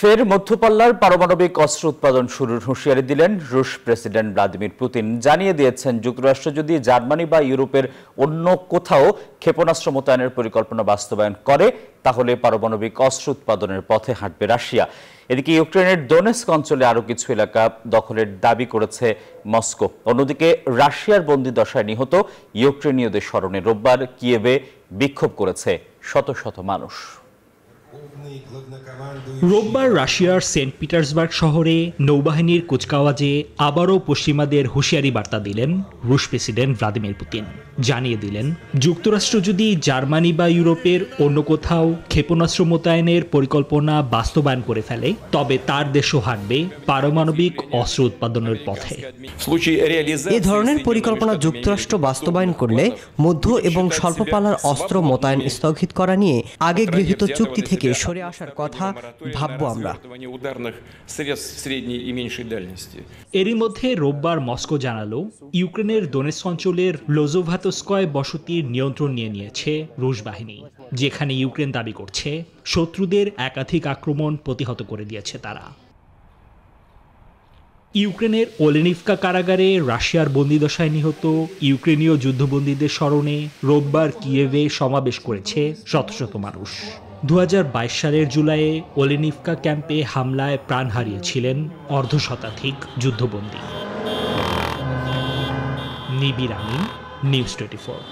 ফের মধ্যপাল্লার পারমাণবিক অস্ত্র উৎপাদন শুরুর হুঁশিয়ারি দিলেন রুশ প্রেসিডেন্ট ভ্লাদিমির পুতিন জানিয়ে দিয়েছেন যুক্তরাষ্ট্র যদি জার্মানি বা ইউরোপের অন্য কোথাও ক্ষেপণাস্ত্র মোতায়েনের পরিকল্পনা বাস্তবায়ন করে তাহলে পারমাণবিক অস্ত্র উৎপাদনের পথে হাঁটবে রাশিয়া এদিকে ইউক্রেনের ডোনেস্ক অঞ্চলে আরও কিছু এলাকা দখলের দাবি করেছে মস্কো অন্যদিকে রাশিয়ার দশায় নিহত ইউক্রেনীয়দের স্মরণে রোববার কিয়েভে বিক্ষোভ করেছে শত শত মানুষ রোববার রাশিয়ার সেন্ট পিটার্সবার্গ শহরে নৌবাহিনীর কুচকাওয়াজে আবারও পশ্চিমাদের হুঁশিয়ারি বার্তা দিলেন রুশ প্রেসিডেন্ট ভ্লাদিমির পুতিন জানিয়ে দিলেন যুক্তরাষ্ট্র যদি জার্মানি বা ইউরোপের অন্য কোথাও ক্ষেপণাস্ত্র মোতায়েনের পরিকল্পনা বাস্তবায়ন করে ফেলে তবে তার দেশও হাঁটবে পারমাণবিক অস্ত্র উৎপাদনের পথে এ ধরনের পরিকল্পনা যুক্তরাষ্ট্র বাস্তবায়ন করলে মধ্য এবং স্বল্পপালার অস্ত্র মোতায়েন স্থগিত করা নিয়ে আগে গৃহীত চুক্তি থেকে থেকে সরে আসার কথা ভাববো আমরা এরই মধ্যে রোববার মস্কো জানালো ইউক্রেনের দোনেস অঞ্চলের লোজোভাতস্কয় বসতির নিয়ন্ত্রণ নিয়ে নিয়েছে রুশ বাহিনী যেখানে ইউক্রেন দাবি করছে শত্রুদের একাধিক আক্রমণ প্রতিহত করে দিয়েছে তারা ইউক্রেনের ওলেনিফকা কারাগারে রাশিয়ার বন্দিদশায় নিহত ইউক্রেনীয় যুদ্ধবন্দীদের স্মরণে রোববার কিয়েভে সমাবেশ করেছে শত শত মানুষ দু সালের জুলাইয়ে ওলেনিফকা ক্যাম্পে হামলায় প্রাণ হারিয়েছিলেন অর্ধশতাধিক যুদ্ধবন্দী নিবিড় আমিন নিউজ টোয়েন্টি